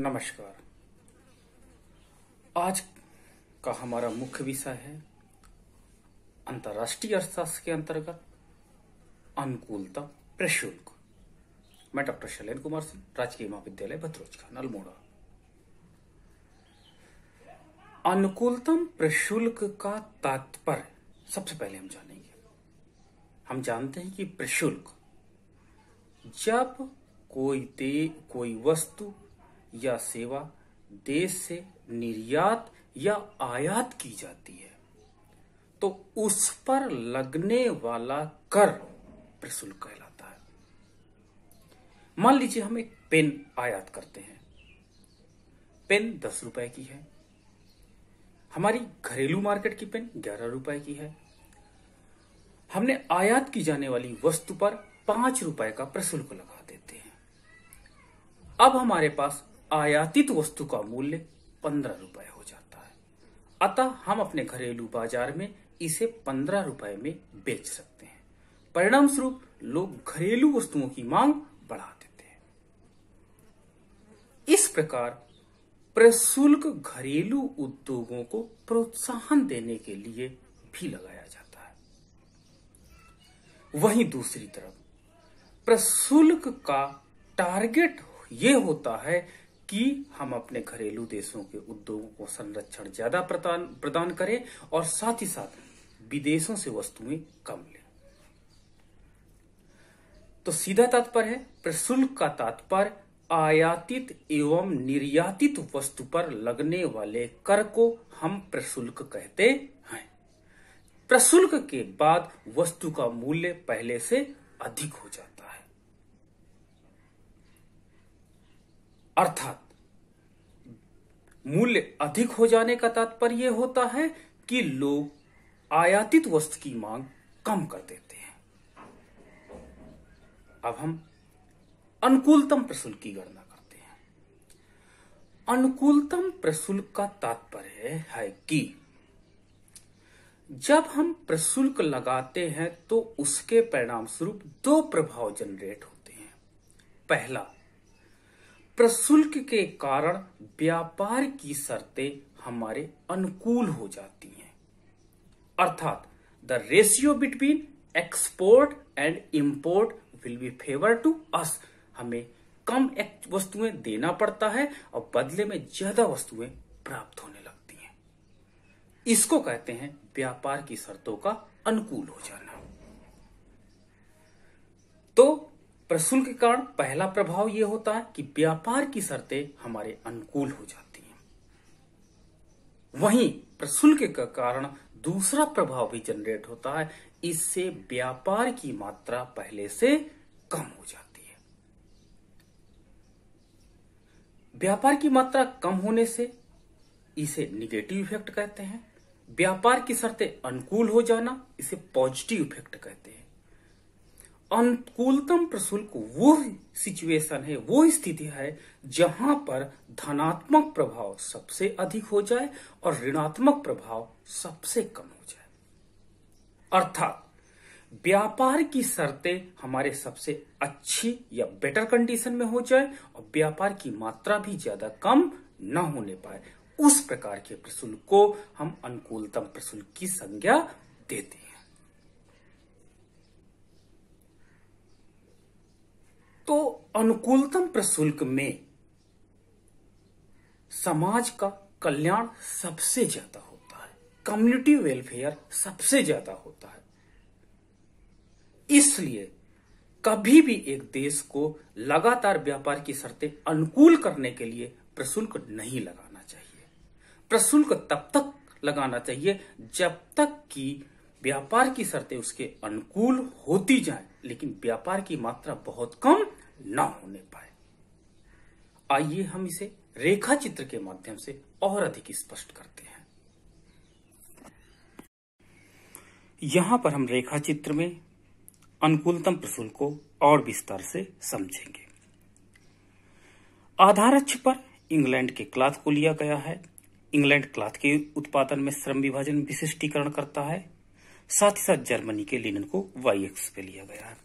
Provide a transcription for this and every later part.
नमस्कार आज का हमारा मुख्य विषय है अंतर्राष्ट्रीय अर्थशास्त्र के अंतर्गत अनुकूलता प्रशुल्क मैं डॉक्टर शैलेन कुमार सिंह राजकीय महाविद्यालय भद्रोज का नलमोड़ा अनुकूलतम प्रशुल्क का तात्पर्य सबसे पहले हम जानेंगे हम जानते हैं कि प्रशुल्क जब कोई दे कोई वस्तु या सेवा देश से निर्यात या आयात की जाती है तो उस पर लगने वाला कर प्रशुल्क कहलाता है मान लीजिए हम एक पेन आयात करते हैं पेन दस रुपए की है हमारी घरेलू मार्केट की पेन ग्यारह रुपए की है हमने आयात की जाने वाली वस्तु पर पांच रुपए का प्रशुल्क लगा देते हैं अब हमारे पास आयातित वस्तु का मूल्य पंद्रह रुपए हो जाता है अतः हम अपने घरेलू बाजार में इसे पंद्रह रुपए में बेच सकते हैं परिणाम स्वरूप लोग घरेलू वस्तुओं की मांग बढ़ा देते हैं इस प्रकार प्रशुल्क घरेलू उद्योगों को प्रोत्साहन देने के लिए भी लगाया जाता है वहीं दूसरी तरफ प्रशुल्क का टारगेट यह होता है कि हम अपने घरेलू देशों के उद्योगों को संरक्षण ज्यादा प्रदान करें और साथ ही साथ विदेशों से वस्तुएं कम लें तो सीधा तात्पर्य है प्रशुल्क का तात्पर्य आयातित एवं निर्यातित वस्तु पर लगने वाले कर को हम प्रशुल्क कहते हैं प्रशुल्क के बाद वस्तु का मूल्य पहले से अधिक हो जाता है अर्थात मूल्य अधिक हो जाने का तात्पर्य होता है कि लोग आयातित वस्तु की मांग कम कर देते हैं अब हम अनुकूलतम प्रशुल्क की गणना करते हैं अनुकूलतम प्रशुल्क का तात्पर्य है कि जब हम प्रशुल्क लगाते हैं तो उसके परिणाम स्वरूप दो प्रभाव जनरेट होते हैं पहला प्रशुल्क के कारण व्यापार की शर्तें हमारे अनुकूल हो जाती हैं अर्थात the ratio between export and import will be favour to us हमें कम वस्तुएं देना पड़ता है और बदले में ज्यादा वस्तुएं प्राप्त होने लगती हैं इसको कहते हैं व्यापार की शर्तों का अनुकूल हो जाना प्रशुल्क के कारण पहला प्रभाव यह होता है कि व्यापार की शर्तें हमारे अनुकूल हो जाती हैं वहीं प्रशुल्क का कारण दूसरा प्रभाव भी जनरेट होता है इससे व्यापार की मात्रा पहले से कम हो जाती है व्यापार की मात्रा कम होने से इसे निगेटिव इफेक्ट कहते हैं व्यापार की शर्तें अनुकूल हो जाना इसे पॉजिटिव इफेक्ट कहते हैं अनुकूलतम प्रशुल्क वो सिचुएशन है वो स्थिति है जहां पर धनात्मक प्रभाव सबसे अधिक हो जाए और ऋणात्मक प्रभाव सबसे कम हो जाए अर्थात व्यापार की शर्तें हमारे सबसे अच्छी या बेटर कंडीशन में हो जाए और व्यापार की मात्रा भी ज्यादा कम न होने पाए उस प्रकार के प्रशुल्क को हम अनुकूलतम प्रशुल्क की संज्ञा देते हैं तो अनुकूलतम प्रशुल्क में समाज का कल्याण सबसे ज्यादा होता है कम्युनिटी वेलफेयर सबसे ज्यादा होता है इसलिए कभी भी एक देश को लगातार व्यापार की शर्तें अनुकूल करने के लिए प्रशुल्क नहीं लगाना चाहिए प्रशुल्क तब तक लगाना चाहिए जब तक कि व्यापार की शर्तें उसके अनुकूल होती जाएं, लेकिन व्यापार की मात्रा बहुत कम ना होने पाए आइए हम इसे रेखा चित्र के माध्यम से और अधिक स्पष्ट करते हैं यहां पर हम रेखा चित्र में अनुकूलतम प्रसून को और विस्तार से समझेंगे आधार अक्ष पर इंग्लैंड के क्लाथ को लिया गया है इंग्लैंड क्लाथ के उत्पादन में श्रम विभाजन विशिष्टीकरण करता है साथ ही साथ जर्मनी के लिनन को वाई एक्स पे लिया गया है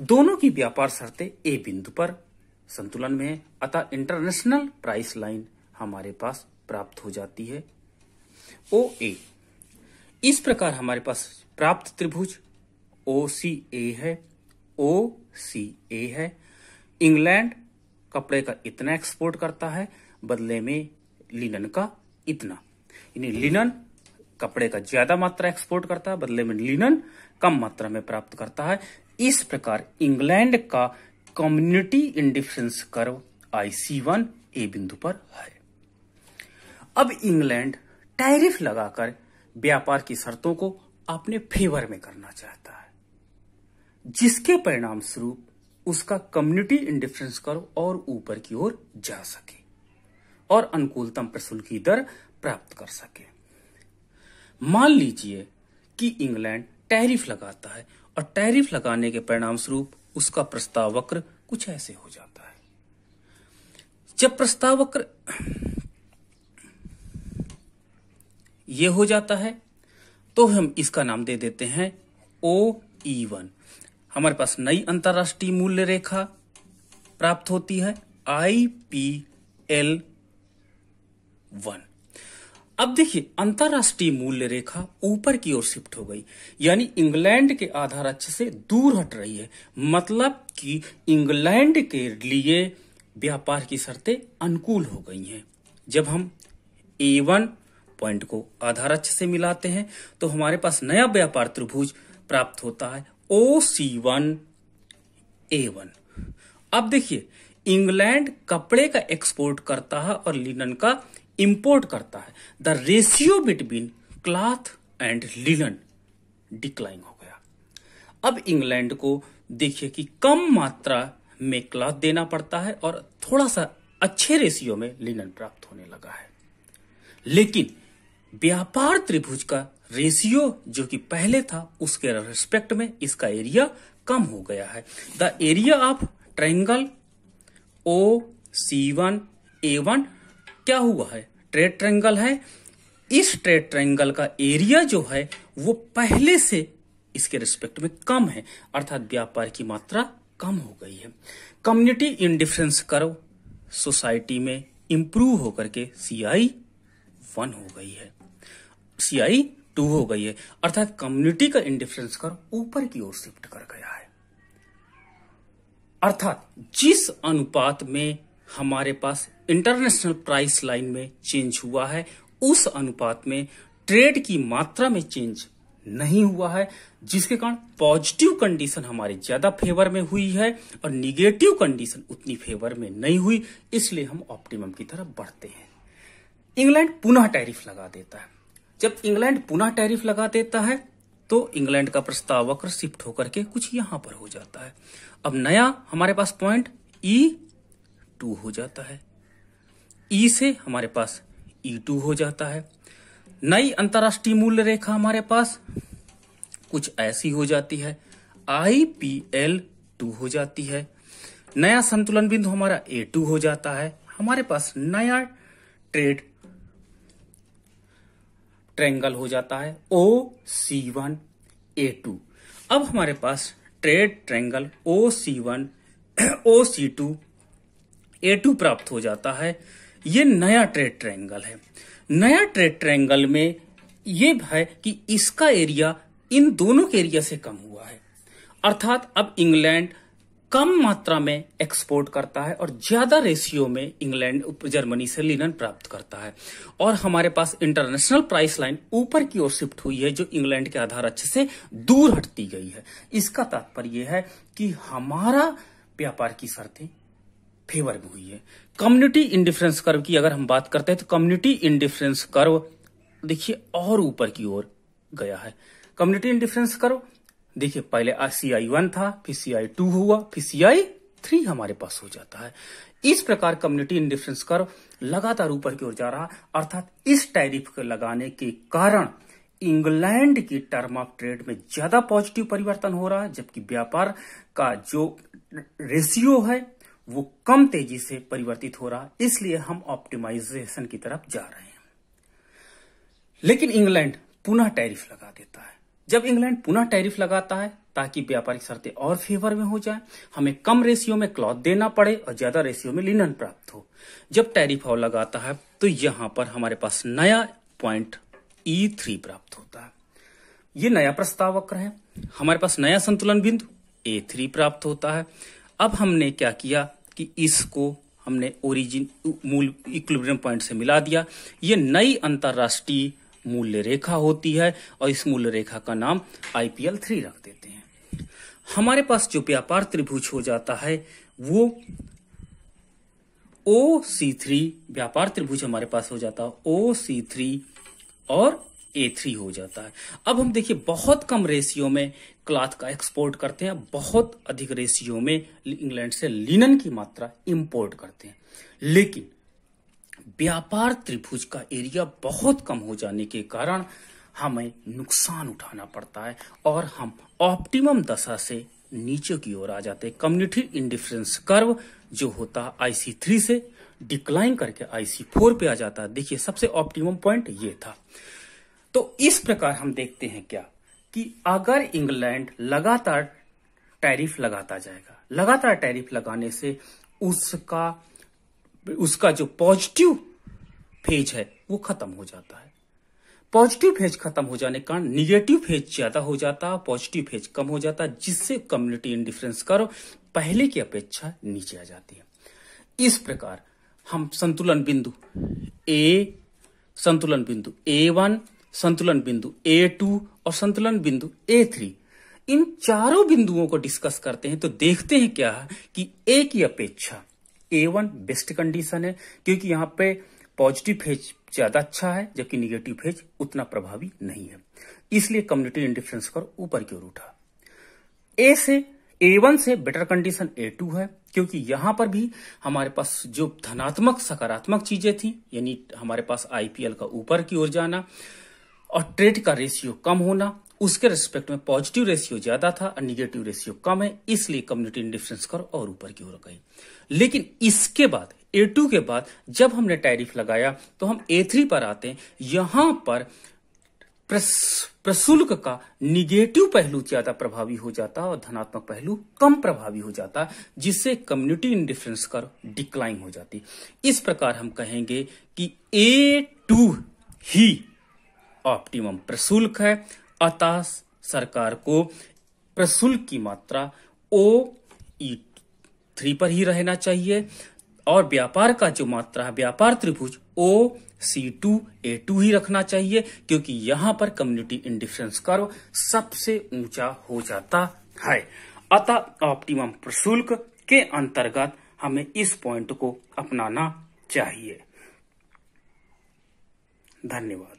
दोनों की व्यापार शर्तें ए बिंदु पर संतुलन में है अतः इंटरनेशनल प्राइस लाइन हमारे पास प्राप्त हो जाती है ओ ए इस प्रकार हमारे पास प्राप्त त्रिभुज ओ सी ए है ओ सी ए है इंग्लैंड कपड़े का इतना एक्सपोर्ट करता है बदले में लिनन का इतना यानी लिनन कपड़े का ज्यादा मात्रा एक्सपोर्ट करता है बदले में लिनन कम मात्रा में प्राप्त करता है इस प्रकार इंग्लैंड का community indifference curve I C one A बिंदु पर है अब इंग्लैंड टैरिफ लगाकर व्यापार की शर्तों को अपने फेवर में करना चाहता है जिसके परिणाम स्वरूप उसका कम्युनिटी इंडिफरेंस कर्व और ऊपर की ओर जा सके और अनुकूलतम प्रशुल्क की दर प्राप्त कर सके मान लीजिए कि इंग्लैंड टैरिफ लगाता है और टैरिफ लगाने के परिणाम स्वरूप उसका प्रस्ताव वक्र कुछ ऐसे हो जाता है जब प्रस्ताव वक्र ये हो जाता है तो हम इसका नाम दे देते हैं ओ ई वन हमारे पास नई अंतर्राष्ट्रीय मूल्य रेखा प्राप्त होती है आई पी एल वन अब देखिए अंतरराष्ट्रीय मूल्य रेखा ऊपर की ओर शिफ्ट हो गई यानी इंग्लैंड के आधार अक्ष से दूर हट रही है मतलब कि इंग्लैंड के लिए व्यापार की शर्तें अनुकूल हो गई हैं जब हम ए वन पॉइंट को आधार अक्ष से मिलाते हैं तो हमारे पास नया व्यापार त्रिभुज प्राप्त होता है ओ सी वन ए वन अब देखिए इंग्लैंड कपड़े का एक्सपोर्ट करता है और लिनन का इम्पोर्ट करता है the ratio between cloth and linen decline हो गया अब इंग्लैंड को देखिए कि कम मात्रा में क्लाथ देना पड़ता है और थोड़ा सा अच्छे रेशियो में लिनन प्राप्त होने लगा है लेकिन व्यापार त्रिभुज का रेशियो जो कि पहले था उसके रिस्पेक्ट में इसका एरिया कम हो गया है the area of triangle O C one A one क्या हुआ है ट्रेड ट्रेंगल है इस ट्रेड ट्रेंगल का एरिया जो है वो पहले से इसके रिस्पेक्ट में कम है अर्थात व्यापार की मात्रा कम हो गई है कम्युनिटी इनडिफरेंस करो सोसाइटी में इंप्रूव होकर के सी आई वन हो गई है सी आई टू हो गई है अर्थात कम्युनिटी का इंडिफरेंस कर ऊपर की ओर शिफ्ट कर गया है अर्थात जिस अनुपात में हमारे पास इंटरनेशनल प्राइस लाइन में चेंज हुआ है उस अनुपात में ट्रेड की मात्रा में चेंज नहीं हुआ है जिसके कारण पॉजिटिव कंडीशन हमारे ज्यादा फेवर में हुई है और निगेटिव कंडीशन उतनी फेवर में नहीं हुई इसलिए हम ऑप्टिमम की तरफ बढ़ते हैं इंग्लैंड पुनः टैरिफ लगा देता है जब इंग्लैंड पुनः टैरिफ लगा देता है तो इंग्लैंड का प्रस्ताव वक्र शिफ्ट होकर के कुछ यहां पर हो जाता है अब नया हमारे पास point E e two e हो जाता है ई e से हमारे पास ई e टू हो जाता है नई अंतर्राष्ट्रीय मूल्य रेखा हमारे पास कुछ ऐसी हो जाती है आई पी एल टू हो जाती है नया संतुलन बिंदु हमारा ए टू हो जाता है हमारे पास नया ट्रेड ट्रेंगल हो जाता है ओ सी वन ए टू अब हमारे पास trade triangle O C one O C two A two प्राप्त हो जाता है ये नया ट्रेड ट्रायंगल है नया ट्रेड ट्रायंगल में ये है कि इसका एरिया इन दोनों के एरिया से कम हुआ है अर्थात अब इंग्लैंड कम मात्रा में एक्सपोर्ट करता है और ज्यादा रेशियो में इंग्लैंड जर्मनी से लिनन प्राप्त करता है और हमारे पास इंटरनेशनल प्राइस लाइन ऊपर की ओर शिफ्ट हुई है जो इंग्लैंड के आधार अच्छे से दूर हटती गई है इसका तात्पर्य यह है कि हमारा व्यापार की शर्तें फेवर में हुई है कम्युनिटी इंडिफरेंस कर्व की अगर हम बात करते हैं तो कम्युनिटी इंडिफरेंस कर्व देखिए और ऊपर की ओर गया है कम्युनिटी इंडिफरेंस कर्व देखिए पहले सी आई वन था फिर सी टू हुआ फिर सी थ्री हमारे पास हो जाता है इस प्रकार कम्युनिटी इंडिफरेंस कर्व लगातार ऊपर की ओर जा रहा अर्थात इस टैरिफ को लगाने के कारण इंग्लैंड की टर्म ऑफ ट्रेड में ज्यादा पॉजिटिव परिवर्तन हो रहा है जबकि व्यापार का जो रेशियो है वो कम तेजी से परिवर्तित हो रहा इसलिए हम ऑप्टिमाइजेशन की तरफ जा रहे हैं लेकिन इंग्लैंड पुनः टैरिफ लगा देता है जब इंग्लैंड पुनः टैरिफ लगाता है ताकि व्यापारिक शर्तें और फेवर में हो जाए हमें कम रेशियो में क्लॉथ देना पड़े और ज्यादा रेशियो में लिनन प्राप्त हो जब टैरिफ और लगाता है तो यहां पर हमारे पास नया पॉइंट ई थ्री प्राप्त होता है ये नया प्रस्ताव वक्र है हमारे पास नया संतुलन बिंदु ए थ्री प्राप्त होता है अब हमने क्या किया कि इसको हमने ओरिजिन मूल इक्विलिब्रियम पॉइंट से मिला दिया ये नई अंतर्राष्ट्रीय मूल्य रेखा होती है और इस मूल्य रेखा का नाम आईपीएल थ्री रख देते हैं हमारे पास जो व्यापार त्रिभुज हो जाता है वो ओ सी थ्री व्यापार त्रिभुज हमारे पास हो जाता है ओ सी थ्री और ए थ्री हो जाता है अब हम देखिए बहुत कम रेशियो में क्लाथ का एक्सपोर्ट करते हैं बहुत अधिक रेशियो में इंग्लैंड से लिनन की मात्रा इंपोर्ट करते हैं लेकिन व्यापार त्रिभुज का एरिया बहुत कम हो जाने के कारण हमें नुकसान उठाना पड़ता है और हम ऑप्टिमम दशा से नीचे की ओर आ जाते हैं कम्युनिटी इंडिफरेंस कर्व जो होता है आईसी थ्री से डिक्लाइन करके आईसी फोर पे आ जाता है देखिए सबसे ऑप्टिमम पॉइंट ये था तो इस प्रकार हम देखते हैं क्या कि अगर इंग्लैंड लगातार टैरिफ लगाता जाएगा लगातार टैरिफ लगाने से उसका उसका जो पॉजिटिव फेज है वो खत्म हो जाता है पॉजिटिव फेज खत्म हो जाने के कारण निगेटिव फेज ज्यादा हो जाता पॉजिटिव फेज कम हो जाता जिससे कम्युनिटी इंडिफरेंस करो पहले की अपेक्षा नीचे आ जाती है इस प्रकार हम संतुलन बिंदु ए संतुलन बिंदु ए वन संतुलन बिंदु ए टू और संतुलन बिंदु ए थ्री इन चारों बिंदुओं को डिस्कस करते हैं तो देखते हैं क्या है कि ए की अपेक्षा ए वन बेस्ट कंडीशन है क्योंकि यहां पे पॉजिटिव फेज ज्यादा अच्छा है जबकि निगेटिव फेज उतना प्रभावी नहीं है इसलिए कम्युनिटी इंडिफरेंस कर ऊपर की ओर उठा ए से ए वन से बेटर कंडीशन ए टू है क्योंकि यहां पर भी हमारे पास जो धनात्मक सकारात्मक चीजें थी यानी हमारे पास आईपीएल का ऊपर की ओर जाना और ट्रेड का रेशियो कम होना उसके रिस्पेक्ट में पॉजिटिव रेशियो ज्यादा था और निगेटिव रेशियो कम है इसलिए कम्युनिटी इंडिफरेंस कर और ऊपर की ओर गई लेकिन इसके बाद ए टू के बाद जब हमने टैरिफ लगाया तो हम ए थ्री पर आते हैं यहां पर प्रशुल्क का निगेटिव पहलू ज्यादा प्रभावी हो जाता और धनात्मक पहलू कम प्रभावी हो जाता जिससे कम्युनिटी इंडिफरेंस कर डिक्लाइन हो जाती इस प्रकार हम कहेंगे कि ए टू ही ऑप्टिमम प्रशुल्क है अतः सरकार को प्रशुल्क की मात्रा ओ ई थ्री पर ही रहना चाहिए और व्यापार का जो मात्रा है व्यापार त्रिभुज ओ सी टू ए टू ही रखना चाहिए क्योंकि यहां पर कम्युनिटी इंडिफरेंस कर्व सबसे ऊंचा हो जाता है अतः ऑप्टिमम प्रशुल्क के अंतर्गत हमें इस पॉइंट को अपनाना चाहिए धन्यवाद